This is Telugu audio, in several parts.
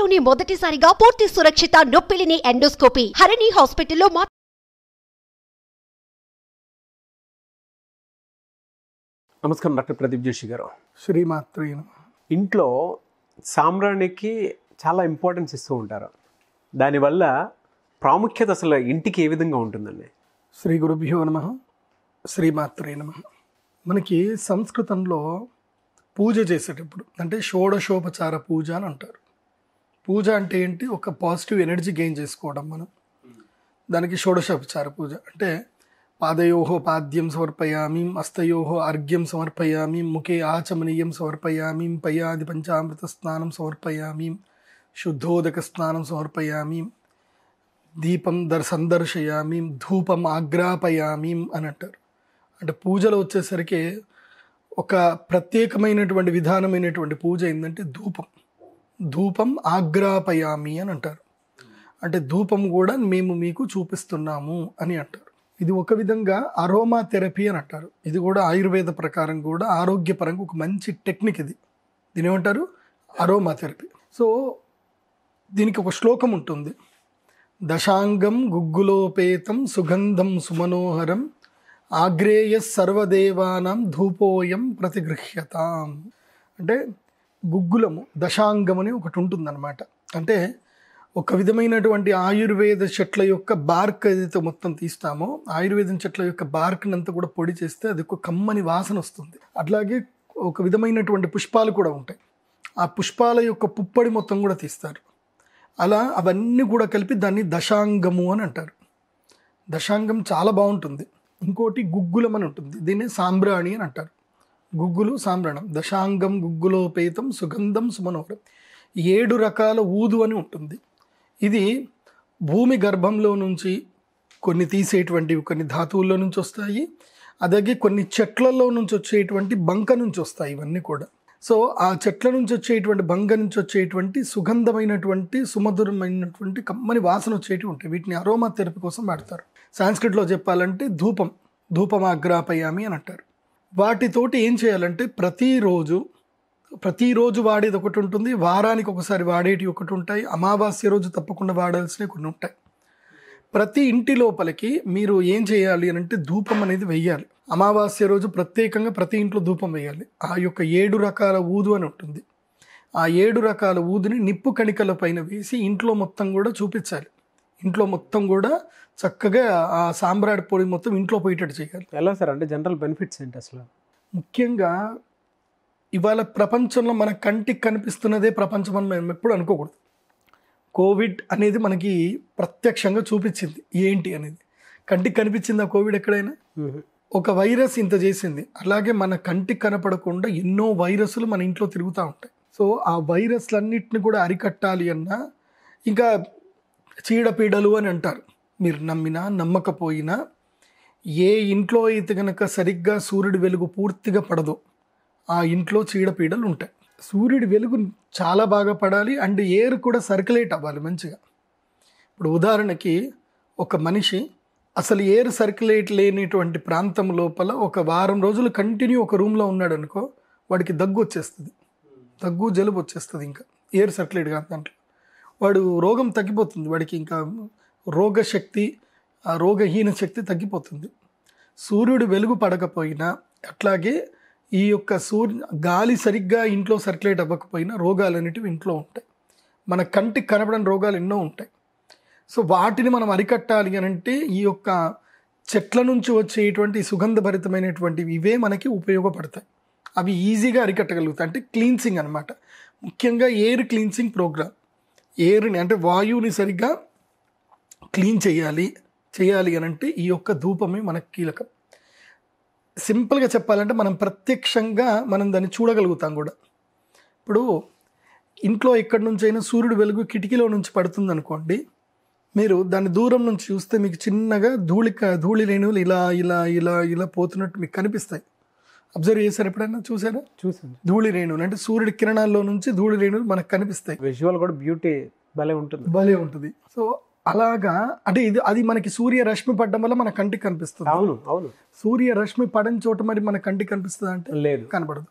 దేశంలోనే మొదటిసారిగా పూర్తి సురక్షిత నొప్పిలిని ఎండోస్కోపీ హరిణి హాస్పిటల్లో మా నమస్కారం డాక్టర్ ప్రదీప్ జోషి గారు శ్రీమాత్రి ఇంట్లో సామ్రాణికి చాలా ఇంపార్టెన్స్ ఇస్తూ ఉంటారు దానివల్ల ప్రాముఖ్యత అసలు ఇంటికి ఏ విధంగా ఉంటుందండి శ్రీ గురుభ్యో నమ శ్రీమాత్రే నమ మనకి సంస్కృతంలో పూజ చేసేటప్పుడు అంటే షోడశోపచార పూజ అని అంటారు పూజ అంటే ఏంటి ఒక పాజిటివ్ ఎనర్జీ గెయిన్ చేసుకోవడం మనం దానికి షోడశోపచార పూజ అంటే పాదయోహో పాద్యం సమర్పయామి హస్తయోహో అర్ఘ్యం సమర్పయామి ముఖే ఆచమనీయం సమర్పయామి పయాది పంచామృత స్నానం సమర్పయామి శుద్ధోదక స్నానం సమర్పయామి దీపం దర్ సందర్శయామి ధూపం ఆగ్రాపయామి అని అంటారు అంటే పూజలు వచ్చేసరికి ఒక ప్రత్యేకమైనటువంటి విధానమైనటువంటి పూజ ఏంటంటే ధూపం ధూపం ఆగ్రాపయామి అని అంటారు అంటే ధూపం కూడా మేము మీకు చూపిస్తున్నాము అని అంటారు ఇది ఒక విధంగా అరోమా థెరపీ అని అంటారు ఇది కూడా ఆయుర్వేద ప్రకారం కూడా ఆరోగ్యపరంగా ఒక మంచి టెక్నిక్ ఇది దీని ఏమంటారు అరోమా థెరపీ సో దీనికి ఒక శ్లోకం ఉంటుంది దశాంగం గుగ్గులోపేతం సుగంధం సుమనోహరం ఆగ్రేయ సర్వదేవానం ధూపోయం ప్రతిగృహ్యతాం అంటే గుగ్గులము దశాంగం అని ఒకటి ఉంటుందన్నమాట అంటే ఒక విధమైనటువంటి ఆయుర్వేద చెట్ల యొక్క బార్క్ ఏదైతే మొత్తం తీస్తామో ఆయుర్వేదం చెట్ల యొక్క బార్క్ని అంతా కూడా పొడి చేస్తే అది ఒక కమ్మని వాసన వస్తుంది అట్లాగే ఒక విధమైనటువంటి పుష్పాలు కూడా ఉంటాయి ఆ పుష్పాల యొక్క పుప్పడి మొత్తం కూడా తీస్తారు అలా అవన్నీ కూడా కలిపి దాన్ని దశాంగము అని అంటారు దశాంగం చాలా బాగుంటుంది ఇంకోటి గుగ్గులం అని ఉంటుంది దీన్ని సాంబ్రాణి అని అంటారు గుగ్గులు సాంబ్రణం దశాంగం గుగ్గులోపేతం సుగంధం సుమనోహరం ఏడు రకాల ఊదు అని ఉంటుంది ఇది భూమి గర్భంలో నుంచి కొన్ని తీసేటువంటివి కొన్ని ధాతువుల్లో నుంచి వస్తాయి అలాగే కొన్ని చెట్లలో నుంచి వచ్చేటువంటి బంక నుంచి వస్తాయి ఇవన్నీ కూడా సో ఆ చెట్ల నుంచి వచ్చేటువంటి బంక నుంచి వచ్చేటువంటి సుగంధమైనటువంటి సుమధురమైనటువంటి కమ్మని వాసన వచ్చేటివి ఉంటాయి వీటిని అరోమా థెరపీ కోసం వాడతారు సాంస్క్రిట్లో చెప్పాలంటే ధూపం ధూపమాగ్రాపయామి అని అంటారు వాటితోటి ఏం చేయాలంటే ప్రతిరోజు ప్రతిరోజు వాడేది ఒకటి ఉంటుంది వారానికి ఒకసారి వాడేటి ఒకటి ఉంటాయి అమావాస్య రోజు తప్పకుండా వాడాల్సినవి కొన్ని ఉంటాయి ప్రతి ఇంటి లోపలికి మీరు ఏం చేయాలి అని అంటే ధూపం అనేది వెయ్యాలి అమావాస్య రోజు ప్రత్యేకంగా ప్రతి ఇంట్లో ధూపం వేయాలి ఆ యొక్క ఏడు రకాల ఊదు అని ఉంటుంది ఆ ఏడు రకాల ఊదుని నిప్పు కణికల పైన వేసి ఇంట్లో మొత్తం కూడా చూపించాలి ఇంట్లో మొత్తం కూడా చక్కగా ఆ సాంబ్రాడ్ పొడి మొత్తం ఇంట్లో పోయేటట్టు చేయాలి ఎలా సార్ అంటే జనరల్ బెనిఫిట్స్ ఏంటి అసలు ముఖ్యంగా ఇవాళ ప్రపంచంలో మన కంటికి కనిపిస్తున్నదే ప్రపంచం అని మనం ఎప్పుడు అనుకోకూడదు కోవిడ్ అనేది మనకి ప్రత్యక్షంగా చూపించింది ఏంటి అనేది కంటికి కనిపించిందా కోవిడ్ ఎక్కడైనా ఒక వైరస్ ఇంత చేసింది అలాగే మన కంటికి కనపడకుండా ఎన్నో వైరస్లు మన ఇంట్లో తిరుగుతూ ఉంటాయి సో ఆ వైరస్లన్నిటిని కూడా అరికట్టాలి అన్నా ఇంకా చీడపీడలు అని అంటారు మీరు నమ్మినా నమ్మకపోయినా ఏ ఇంట్లో అయితే కనుక సరిగ్గా సూర్యుడి వెలుగు పూర్తిగా పడదో ఆ ఇంట్లో చీడపీడలు ఉంటాయి సూర్యుడి వెలుగు చాలా బాగా పడాలి అండ్ ఎయిర్ కూడా సర్క్యులేట్ అవ్వాలి మంచిగా ఇప్పుడు ఉదాహరణకి ఒక మనిషి అసలు ఎయిర్ సర్క్యులేట్ లేనిటువంటి ప్రాంతం లోపల ఒక వారం రోజులు కంటిన్యూ ఒక రూమ్లో ఉన్నాడు అనుకో వాడికి దగ్గు వచ్చేస్తుంది దగ్గు జలుబు వచ్చేస్తుంది ఇంకా ఎయిర్ సర్క్యులేట్ కాదు దాంట్లో వాడు రోగం తగ్గిపోతుంది వాడికి ఇంకా రోగశక్తి ఆ రోగహీన శక్తి తగ్గిపోతుంది సూర్యుడు వెలుగు పడకపోయినా అట్లాగే ఈ యొక్క సూర్య గాలి సరిగ్గా ఇంట్లో సర్క్యులేట్ అవ్వకపోయినా రోగాలు అనేటివి ఇంట్లో ఉంటాయి మన కంటికి కనపడని రోగాలు ఎన్నో ఉంటాయి సో వాటిని మనం అరికట్టాలి అని అంటే ఈ యొక్క చెట్ల నుంచి వచ్చేటువంటి సుగంధభరితమైనటువంటివి ఇవే మనకి ఉపయోగపడతాయి అవి ఈజీగా అరికట్టగలుగుతాయి అంటే క్లీన్సింగ్ అనమాట ముఖ్యంగా ఎయిర్ క్లీన్సింగ్ ప్రోగ్రామ్ ఎయిర్ని అంటే వాయువుని సరిగ్గా క్లీన్ చేయాలి చేయాలి అని అంటే ఈ యొక్క ధూపమే మనకు కీలకం సింపుల్గా చెప్పాలంటే మనం ప్రత్యక్షంగా మనం దాన్ని చూడగలుగుతాం కూడా ఇప్పుడు ఇంట్లో ఎక్కడి నుంచైనా సూర్యుడు వెలుగు కిటికీలో నుంచి పడుతుంది అనుకోండి మీరు దాన్ని దూరం నుంచి చూస్తే మీకు చిన్నగా ధూళిక ధూళి రేణువులు ఇలా ఇలా ఇలా ఇలా పోతున్నట్టు మీకు కనిపిస్తాయి అబ్జర్వ్ చేశారు ఎప్పుడైనా చూసారా చూసాను ధూళి రేణువులు అంటే సూర్యుడి కిరణాల్లో నుంచి ధూళి రేణువులు మనకు కనిపిస్తాయి విజువల్ కూడా బ్యూటీ భలే ఉంటుంది భలే ఉంటుంది సో అలాగా అంటే ఇది అది మనకి సూర్య రశ్మి పడడం వల్ల మన కంటికి కనిపిస్తుంది అవును అవును సూర్య రశ్మి పడని చోట మరి మన కంటికి కనిపిస్తుంది అంటే లేదు కనపడదు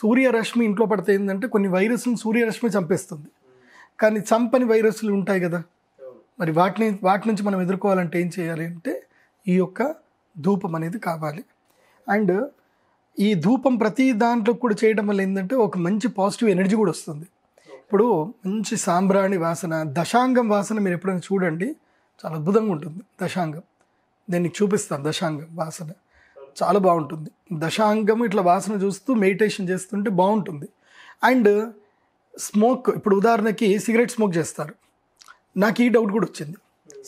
సూర్యరశ్మి ఇంట్లో పడితే ఏంటంటే కొన్ని వైరస్లు సూర్యరశ్మి చంపేస్తుంది కానీ చంపని వైరస్లు ఉంటాయి కదా మరి వాటిని వాటి నుంచి మనం ఎదుర్కోవాలంటే ఏం చేయాలి అంటే ఈ యొక్క ధూపం అనేది కావాలి అండ్ ఈ ధూపం ప్రతి దాంట్లో కూడా చేయడం వల్ల ఏంటంటే ఒక మంచి పాజిటివ్ ఎనర్జీ కూడా వస్తుంది ఇప్పుడు మంచి సాంబ్రాణి వాసన దశాంగం వాసన మీరు ఎప్పుడైనా చూడండి చాలా అద్భుతంగా ఉంటుంది దశాంగం నేను చూపిస్తాను దశాంగం వాసన చాలా బాగుంటుంది దశాంగం ఇట్లా వాసన చూస్తూ మెడిటేషన్ చేస్తుంటే బాగుంటుంది అండ్ స్మోక్ ఇప్పుడు ఉదాహరణకి సిగరెట్ స్మోక్ చేస్తారు నాకు ఈ డౌట్ కూడా వచ్చింది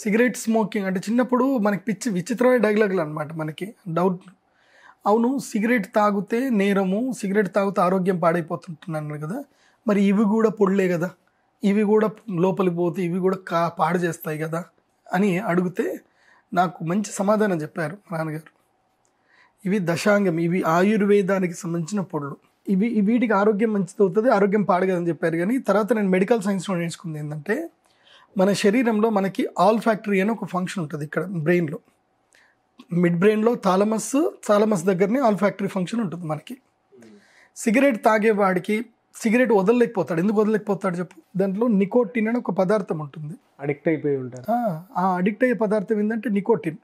సిగరెట్ స్మోకింగ్ అంటే చిన్నప్పుడు మనకి పిచ్చి విచిత్రమైన డైలాగులు అనమాట మనకి డౌట్ అవును సిగరెట్ తాగితే నేరము సిగరెట్ తాగితే ఆరోగ్యం పాడైపోతుంటున్నాను కదా మరి ఇవి కూడా పొడులే కదా ఇవి కూడా లోపలికి పోతే ఇవి కూడా కా పాడు చేస్తాయి కదా అని అడిగితే నాకు మంచి సమాధానం చెప్పారు నాన్నగారు ఇవి దశాంగం ఇవి ఆయుర్వేదానికి సంబంధించిన పొడులు ఇవి వీటికి ఆరోగ్యం మంచిది అవుతుంది ఆరోగ్యం పాడగదని చెప్పారు కానీ తర్వాత నేను మెడికల్ సైన్స్లో నేర్చుకుంది ఏంటంటే మన శరీరంలో మనకి ఆల్ ఫ్యాక్టరీ అని ఒక ఫంక్షన్ ఉంటుంది ఇక్కడ బ్రెయిన్లో మిడ్ బ్రెయిన్లో థాలమస్ థాలమస్ దగ్గరనే ఆల్ఫాక్టరీ ఫంక్షన్ ఉంటుంది మనకి సిగరెట్ తాగేవాడికి సిగరెట్ వదలలేకపోతాడు ఎందుకు వదలలేకపోతాడు చెప్పు దాంట్లో నికోటిన్ అని ఒక పదార్థం ఉంటుంది అడిక్ట్ అయిపోయి ఉంటుంది ఆ అడిక్ట్ అయ్యే పదార్థం ఏంటంటే నికోటిన్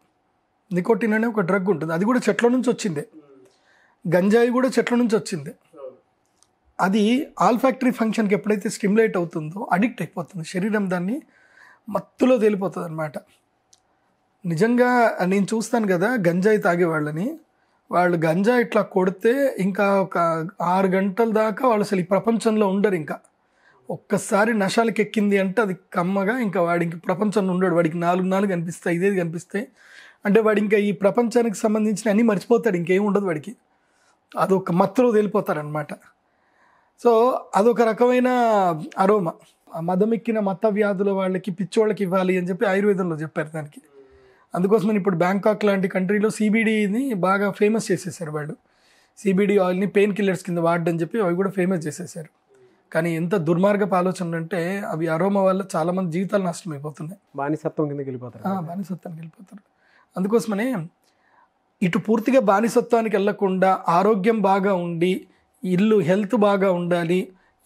నికోటిన్ అనే ఒక డ్రగ్ ఉంటుంది అది కూడా చెట్ల నుంచి వచ్చిందే గంజాయి కూడా చెట్ల నుంచి వచ్చిందే అది ఆల్ఫాక్టరీ ఫంక్షన్కి ఎప్పుడైతే స్టిమ్యులేట్ అవుతుందో అడిక్ట్ అయిపోతుంది శరీరం దాన్ని మత్తులో తేలిపోతుంది అనమాట నిజంగా నేను చూస్తాను కదా గంజాయి తాగే వాళ్ళని వాళ్ళు గంజా ఇట్లా కొడితే ఇంకా ఒక ఆరు గంటల దాకా వాళ్ళు అసలు ఈ ప్రపంచంలో ఉండరు ఇంకా ఒక్కసారి నషాలకి ఎక్కింది అంటే అది కమ్మగా ఇంకా వాడికి ప్రపంచంలో ఉండడు వాడికి నాలుగు నాలుగు కనిపిస్తాయి ఇదేది కనిపిస్తాయి అంటే వాడు ఇంకా ఈ ప్రపంచానికి సంబంధించిన అన్నీ మర్చిపోతాడు ఇంకేం ఉండదు వాడికి అదొక మత్తులో తేలిపోతారనమాట సో అదొక రకమైన అరోమ మదమెక్కిన మత వ్యాధుల వాళ్ళకి పిచ్చోళ్ళకి ఇవ్వాలి అని చెప్పి ఆయుర్వేదంలో చెప్పారు దానికి అందుకోసమని ఇప్పుడు బ్యాంకాక్ లాంటి కంట్రీలో సిబిడిని బాగా ఫేమస్ చేసేసారు వాళ్ళు సిబిడి ఆయిల్ని పెయిన్ కిల్లర్స్ కింద వాడని చెప్పి అవి కూడా ఫేమస్ చేసేసారు కానీ ఎంత దుర్మార్గపు ఆలోచనలు అంటే అవి అరోమా వల్ల చాలా మంది జీవితాలు నాశనం అయిపోతున్నాయి బానిసత్వం కిందకి వెళ్ళిపోతారు బానిసత్వానికి వెళ్ళిపోతారు అందుకోసమనే ఇటు పూర్తిగా బానిసత్వానికి వెళ్లకుండా ఆరోగ్యం బాగా ఉండి ఇల్లు హెల్త్ బాగా ఉండాలి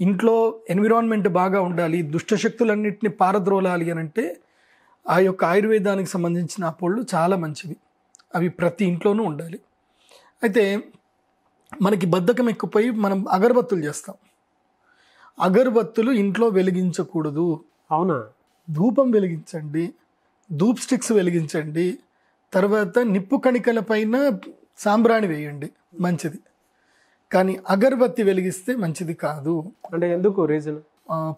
ఇంట్లో ఎన్విరాన్మెంట్ బాగా ఉండాలి దుష్టశక్తులన్నింటినీ పారద్రోలాలి అని అంటే ఆ యొక్క ఆయుర్వేదానికి సంబంధించిన పళ్ళు చాలా మంచివి అవి ప్రతి ఇంట్లోనూ ఉండాలి అయితే మనకి బద్ధకం ఎక్కిపోయి మనం అగరబత్తులు చేస్తాం అగరబత్తులు ఇంట్లో వెలిగించకూడదు అవునా ధూపం వెలిగించండి ధూప్ స్టిక్స్ వెలిగించండి తర్వాత నిప్పు కణికల పైన సాంబ్రాణి వేయండి మంచిది కానీ అగరబత్తి వెలిగిస్తే మంచిది కాదు అంటే ఎందుకు రీజన్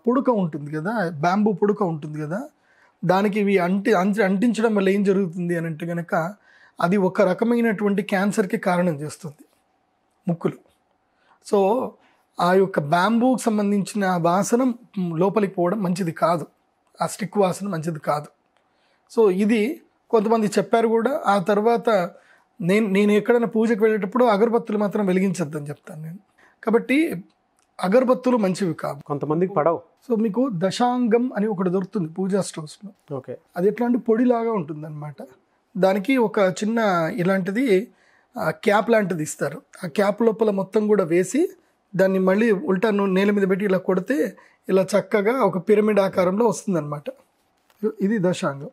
పుడక ఉంటుంది కదా బ్యాంబూ పుడక ఉంటుంది కదా దానికి ఇవి అంటి అంచి అంటించడం వల్ల ఏం జరుగుతుంది అని అంటే కనుక అది ఒక రకమైనటువంటి క్యాన్సర్కి కారణం చేస్తుంది ముక్కులు సో ఆ యొక్క బ్యాంబూకి సంబంధించిన వాసన లోపలికి పోవడం మంచిది కాదు ఆ స్టిక్ వాసన మంచిది కాదు సో ఇది కొంతమంది చెప్పారు కూడా ఆ తర్వాత నేను నేను ఎక్కడైనా పూజకు వెళ్ళేటప్పుడు అగరబత్తులు మాత్రం వెలిగించొద్దని చెప్తాను నేను కాబట్టి అగరబత్తులు మంచివి కాదు కొంతమందికి పడవు సో మీకు దశాంగం అని ఒకటి దొరుకుతుంది పూజా స్టోర్స్లో ఓకే అది ఎట్లా అంటే పొడిలాగా ఉంటుంది అనమాట దానికి ఒక చిన్న ఇలాంటిది క్యాప్ లాంటిది ఇస్తారు ఆ క్యాప్ లోపల మొత్తం కూడా వేసి దాన్ని మళ్ళీ ఉల్టా నేల మీద పెట్టి ఇలా కొడితే ఇలా చక్కగా ఒక పిరమిడ్ ఆకారంలో వస్తుందన్నమాట ఇది దశాంగం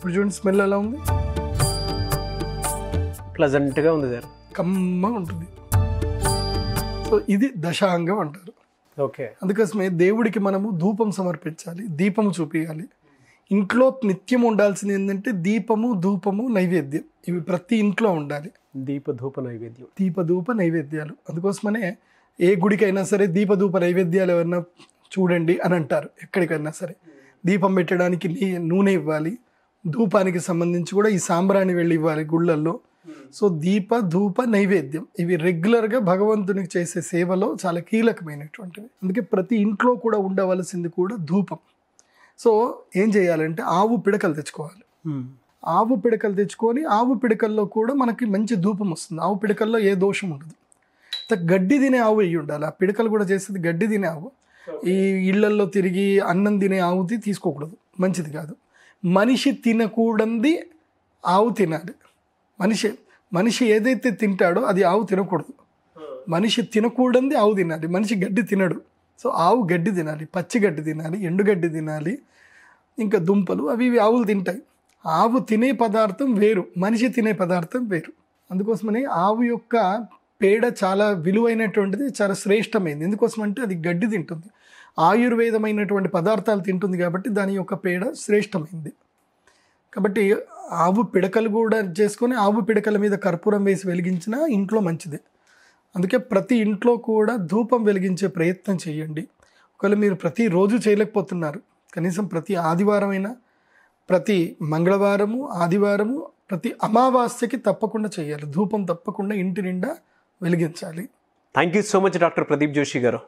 ఇప్పుడు చూడండి స్మెల్ ఎలా ఉంది ప్లజెంట్గా ఉంది సార్ కమ్మ ఉంటుంది సో ఇది దశాంగం అంటారు ఓకే అందుకోసమే దేవుడికి మనము ధూపం సమర్పించాలి దీపం చూపించాలి ఇంట్లో నిత్యం ఉండాల్సింది ఏంటంటే దీపము ధూపము నైవేద్యం ఇవి ప్రతి ఇంట్లో ఉండాలి దీపధూప నైవేద్యం దీపధూప నైవేద్యాలు అందుకోసమనే ఏ గుడికైనా సరే దీపధూప నైవేద్యాలు ఏమన్నా చూడండి అని అంటారు ఎక్కడికైనా సరే దీపం పెట్టడానికి నూనె ఇవ్వాలి ధూపానికి సంబంధించి కూడా ఈ సాంబ్రాణి వెళ్ళి ఇవ్వాలి గుళ్ళల్లో సో దీప ధూప నైవేద్యం ఇవి రెగ్యులర్గా భగవంతునికి చేసే సేవలో చాలా కీలకమైనటువంటివి అందుకే ప్రతి ఇంట్లో కూడా ఉండవలసింది కూడా ధూపం సో ఏం చేయాలంటే ఆవు పిడకలు తెచ్చుకోవాలి ఆవు పిడకలు తెచ్చుకొని ఆవు పిడకల్లో కూడా మనకి మంచి ధూపం వస్తుంది ఆవు పిడకల్లో ఏ దోషం ఉండదు గడ్డి తినే ఆవు అయ్యి ఉండాలి ఆ పిడకలు కూడా చేసేది గడ్డి తినే ఆవు ఈ ఇళ్లల్లో తిరిగి అన్నం తినే ఆవుది తీసుకోకూడదు మంచిది కాదు మనిషి తినకూడంది ఆవు తినాలి మనిషి మనిషి ఏదైతే తింటాడో అది ఆవు తినకూడదు మనిషి తినకూడంది ఆవు తినాలి మనిషి గడ్డి తినడు సో ఆవు గడ్డి తినాలి పచ్చి గడ్డి తినాలి ఎండుగడ్డి తినాలి ఇంకా దుంపలు అవి ఇవి ఆవులు తింటాయి ఆవు తినే పదార్థం వేరు మనిషి తినే పదార్థం వేరు అందుకోసమని ఆవు యొక్క పేడ చాలా విలువైనటువంటిది చాలా శ్రేష్టమైంది ఎందుకోసమంటే అది గడ్డి తింటుంది ఆయుర్వేదమైనటువంటి పదార్థాలు తింటుంది కాబట్టి దాని యొక్క పేడ శ్రేష్టమైంది కాబట్టి ఆవు పిడకలు కూడా చేసుకొని ఆవు పిడకల మీద కర్పూరం వేసి వెలిగించినా ఇంట్లో మంచిది అందుకే ప్రతి ఇంట్లో కూడా ధూపం వెలిగించే ప్రయత్నం చేయండి ఒకవేళ మీరు ప్రతిరోజు చేయలేకపోతున్నారు కనీసం ప్రతి ఆదివారమైనా ప్రతి మంగళవారము ఆదివారము ప్రతి అమావాస్యకి తప్పకుండా చేయాలి ధూపం తప్పకుండా ఇంటి నిండా వెలిగించాలి thank you so much doctor Pradeep Joshi గారు